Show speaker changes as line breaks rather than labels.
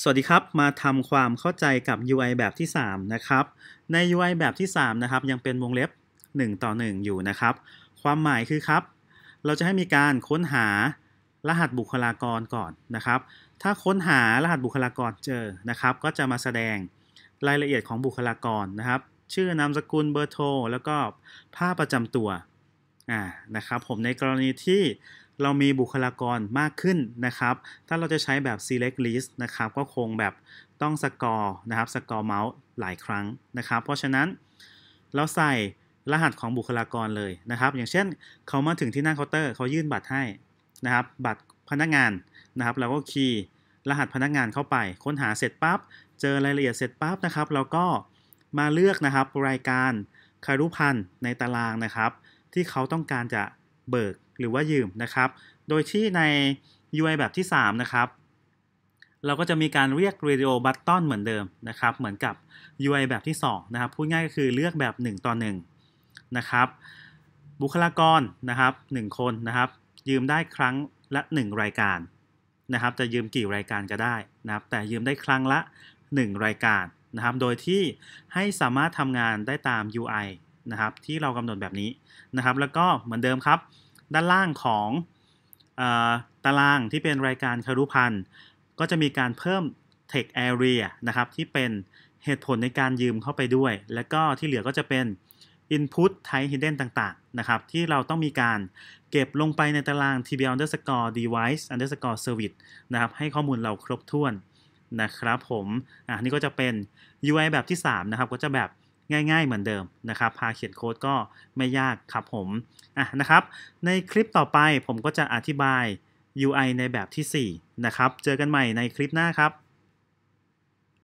สวัสดีครับ มาทำความเข้าใจกับ UI แบบที่ 3 นะครับ ใน UI แบบที่3นะครับยังเป็นวงเล็บ 1 ต่อ 1 อยู่นะครับ ความหมายคือครับ เราจะให้มีการค้นหารหัสบุคลากรก่อนนะครับ ถ้าค้นหารหัสบุคลากรเจอนะครับ ก็จะมาแสดงรายละเอียดของบุคลากรนะครับ ชื่อนามสกุลเบอร์โทรแล้วก็ผ้าประจำตัวอ่านะครับผมในกรณีที่เรามีบุคลากรมากขึ้นนะครับ ถ้าเราจะใช้แบบ select list นะครับ ก็คงแบบต้องสกอร์นะครับสกอร์เมาส์หลายครั้งนะครับ เพราะฉะนั้นเราใส่รหัสของบุคลากรเลยนะครับ อย่างเช่นเขามาถึงที่หน้าเคาน์เตอร์เขายื่นบัตรให้นะครับบัตรพนักงานนะครับเราก็คีย์รหัสพนักงานเข้าไป ค้นหาเสร็จปั๊บเจอรายละเอียดเสร็จปั๊บนะครับเราก็มาเลือกนะครับรายการคารุพันธ์ในตารางนะครับ ที่เขาต้องการจะเบิกหรือว่ายืมนะครับ โดยที่ใน UI แบบที่3นะครับ เราก็จะมีการเรียก Radio Button เหมือนเดิมนะครับ เหมือนกับ UI แบบที่2นะครับ พูดง่ายก็คือเลือกแบบ 1 ต่อ1นะครับ บุคลากรนะครับ 1 คนนะครับ ยืมได้ครั้งละ 1 รายการนะครับ จะยืมกี่รายการก็ได้นะครับ แต่ยืมได้ครั้งละ 1 รายการนะครับ โดยที่ให้สามารถทำงานได้ตาม UI นะครับที่เรากำหนดแบบนี้นะครับ แล้วก็เหมือนเดิมครับ ด้านล่างของตารางที่เป็นรายการคารุพันธ์ ก็จะมีการเพิ่ม t e แอ area นะครับที่เป็นเหตุผลในการยืมเข้าไปด้วย แล้วก็ที่เหลือก็จะเป็น input type hidden ต่างๆนะครับที่เราต้องมีการเก็บลงไปในตาราง t b underscore device underscore service นะครับให้ข้อมูลเราครบถ้วนนะครับ ผมอ่ะนี่ก็จะเป็น UI แบบที่3นะครับก็จะแบบง่าย ๆ เหมือนเดิมนะครับพาเขียนโค้ดก็ไม่ยากครับผม อ่ะนะครับ ในคลิปต่อไปผมก็จะอธิบาย UI ในแบบที่ 4 นะครับ เจอกันใหม่ในคลิปหน้าครับ